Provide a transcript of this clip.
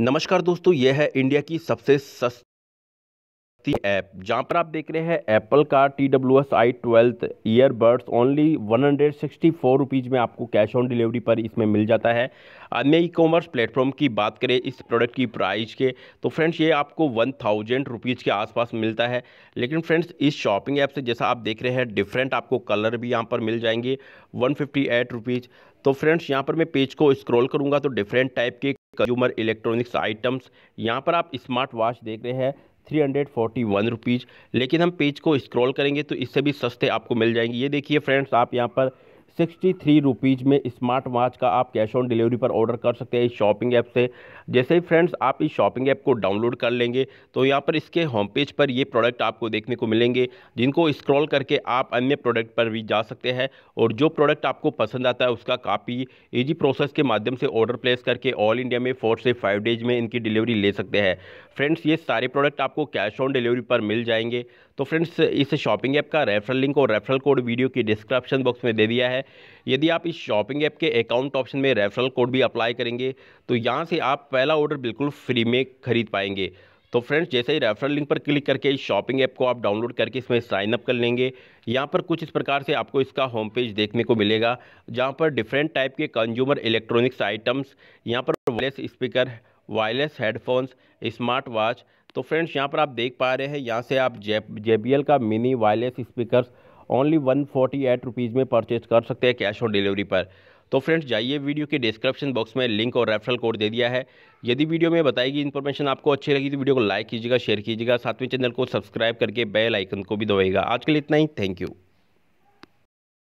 नमस्कार दोस्तों यह है इंडिया की सबसे सस्ती ऐप जहां पर आप देख रहे हैं एप्पल का T W S I twelve earbuds only one hundred sixty four rupees में आपको कैश ऑन डिलीवरी पर इसमें मिल जाता है अन्य ई कॉमर्स प्लेटफॉर्म की बात करें इस प्रोडक्ट की प्राइस के तो फ्रेंड्स ये आपको वन थाउजेंड रुपीज़ के आसपास मिलता है लेकिन फ्रेंड्स इस शॉपिंग ऐप से जैसा आप देख रहे हैं डिफरेंट आपको कलर भी यहाँ पर मिल जाएंगे वन फिफ्टी एट रुपीज़ तो फ्रेंड्स यहाँ पर मैं पेज को स्क्रॉल करूँगा तो डिफरेंट टाइप के कंज्यूमर इलेक्ट्रॉनिक्स आइटम्स यहाँ पर आप स्मार्ट वॉच देख रहे हैं three hundred forty one rupees लेकिन हम पेज को स्क्रॉल करेंगे तो इससे भी सस्ते आपको मिल जाएंगे ये देखिए फ्रेंड्स आप यहाँ पर सिक्सटी थ्री रुपीज़ में स्मार्ट वॉच का आप कैश ऑन डिलीवरी पर ऑर्डर कर सकते हैं इस शॉपिंग ऐप से जैसे ही फ्रेंड्स आप इस शॉपिंग ऐप को डाउनलोड कर लेंगे तो यहाँ पर इसके होम पेज पर ये प्रोडक्ट आपको देखने को मिलेंगे जिनको स्क्रॉल करके आप अन्य प्रोडक्ट पर भी जा सकते हैं और जो प्रोडक्ट आपको पसंद आता है उसका काफ़ी ईजी प्रोसेस के माध्यम से ऑर्डर प्लेस करके ऑल इंडिया में फोर से फाइव डेज में इनकी डिलीवरी ले सकते हैं फ्रेंड्स ये सारे प्रोडक्ट आपको कैश ऑन डिलीवरी पर मिल जाएंगे तो फ्रेंड्स इस शॉपिंग ऐप का रेफरल लिंक और रेफरल कोड वीडियो की डिस्क्रिप्शन बॉक्स में दे दिया है यदि आप इस शॉपिंग ऐप के अकाउंट ऑप्शन में रेफरल कोड भी अप्लाई करेंगे तो यहाँ से आप पहला ऑर्डर बिल्कुल फ्री में खरीद पाएंगे तो फ्रेंड्स जैसे ही रेफरल लिंक पर क्लिक करके इस शॉपिंग ऐप को आप डाउनलोड करके इसमें साइनअप कर लेंगे यहाँ पर कुछ इस प्रकार से आपको इसका होम पेज देखने को मिलेगा जहाँ पर डिफरेंट टाइप के कंज्यूमर इलेक्ट्रॉनिक्स आइटम्स यहाँ पर wireless speaker wireless headphones smart watch तो फ्रेंड्स यहाँ पर आप देख पा रहे हैं यहाँ से आप जे जे का mini wireless speaker only one forty eight rupees में परचेज कर सकते हैं कैश ऑन डिलीवरी पर तो फ्रेंड्स जाइए वीडियो के डिस्क्रिप्शन बॉक्स में लिंक और रेफरल कोड दे दिया है यदि वीडियो में बताई गई इन्फॉर्मेशन आपको अच्छी लगी तो वीडियो को लाइक कीजिएगा शेयर कीजिएगा साथ में चैनल को सब्सक्राइब करके बेल आइकन को भी दबाइएगा आज के लिए इतना ही थैंक यू